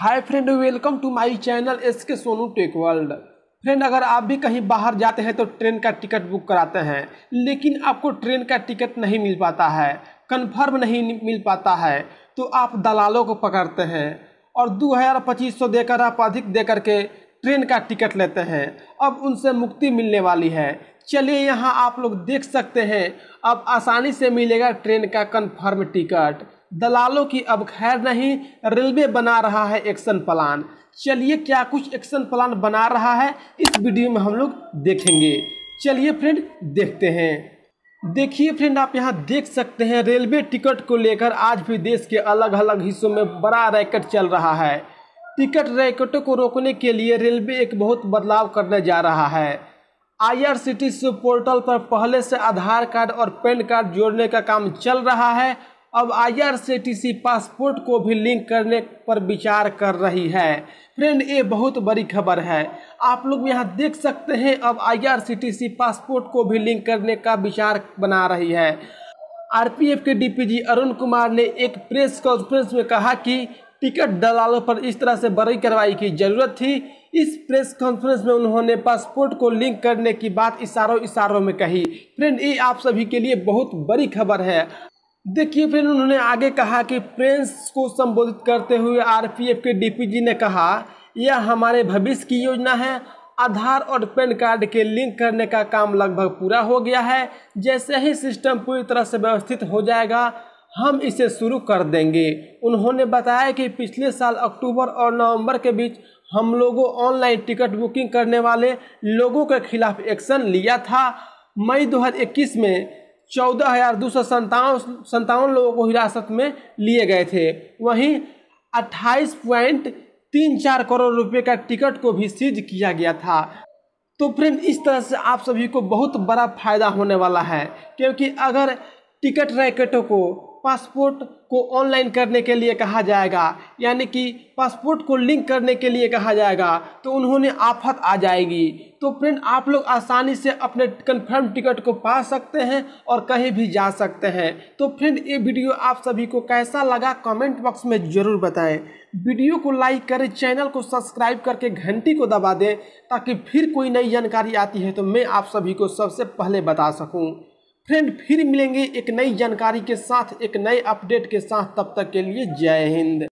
hi friend welcome to my channel S K Sonu tech world friend अगर आप भी कहीं बाहर जाते हैं तो ट्रेन का टिकट बुक कराते हैं लेकिन आपको ट्रेन का टिकट नहीं मिल पाता है कंफर्म नहीं मिल पाता है तो आप दलालों को पकड़ते हैं और दो हज़ार पच्चीस सौ देकर आप अधिक दे के ट्रेन का टिकट लेते हैं अब उनसे मुक्ति मिलने वाली है चलिए यहाँ आप लोग देख सकते हैं अब आसानी से मिलेगा ट्रेन का कन्फर्म टिकट दलालों की अब खैर नहीं रेलवे बना रहा है एक्शन प्लान चलिए क्या कुछ एक्शन प्लान बना रहा है इस वीडियो में हम लोग देखेंगे चलिए फ्रेंड देखते हैं देखिए फ्रेंड आप यहाँ देख सकते हैं रेलवे टिकट को लेकर आज भी देश के अलग अलग हिस्सों में बड़ा रैकेट चल रहा है टिकट रैकेटों को रोकने के लिए रेलवे एक बहुत बदलाव करने जा रहा है आईआरसीटीसी पोर्टल पर पहले से आधार कार्ड और पैन कार्ड जोड़ने का काम चल रहा है अब आईआरसीटीसी पासपोर्ट को भी लिंक करने पर विचार कर रही है फ्रेंड ये बहुत बड़ी खबर है आप लोग यहाँ देख सकते हैं अब आईआरसीटीसी पासपोर्ट को भी लिंक करने का विचार बना रही है आरपीएफ के डीपीजी अरुण कुमार ने एक प्रेस कॉन्फ्रेंस में कहा कि टिकट दलालों पर इस तरह से बड़ी कार्रवाई की जरूरत थी इस प्रेस कॉन्फ्रेंस में उन्होंने पासपोर्ट को लिंक करने की बात इशारों इशारों में कही फ्रेंड ये आप सभी के लिए बहुत बड़ी खबर है देखिए फिर उन्होंने आगे कहा कि प्रेस को संबोधित करते हुए आरपीएफ के डीपीजी ने कहा यह हमारे भविष्य की योजना है आधार और पैन कार्ड के लिंक करने का काम लगभग पूरा हो गया है जैसे ही सिस्टम पूरी तरह से व्यवस्थित हो जाएगा हम इसे शुरू कर देंगे उन्होंने बताया कि पिछले साल अक्टूबर और नवंबर के बीच हम लोगों ऑनलाइन टिकट बुकिंग करने वाले लोगों के खिलाफ एक्शन लिया था मई 2021 में चौदह हजार दो सौ संतावन संतावन लोगों को हिरासत में लिए गए थे वहीं अट्ठाईस पॉइंट तीन चार करोड़ रुपए का टिकट को भी सीज किया गया था तो फ्रेंड इस तरह से आप सभी को बहुत बड़ा फायदा होने वाला है क्योंकि अगर टिकट रैकेटों को पासपोर्ट को ऑनलाइन करने के लिए कहा जाएगा यानी कि पासपोर्ट को लिंक करने के लिए कहा जाएगा तो उन्होंने आफत आ जाएगी तो फ्रेंड आप लोग आसानी से अपने कन्फर्म टिकट को पा सकते हैं और कहीं भी जा सकते हैं तो फ्रेंड ये वीडियो आप सभी को कैसा लगा कमेंट बॉक्स में ज़रूर बताएं वीडियो को लाइक करें चैनल को सब्सक्राइब करके घंटी को दबा दें ताकि फिर कोई नई जानकारी आती है तो मैं आप सभी को सबसे पहले बता सकूँ फ्रेंड फिर मिलेंगे एक नई जानकारी के साथ एक नए अपडेट के साथ तब तक के लिए जय हिंद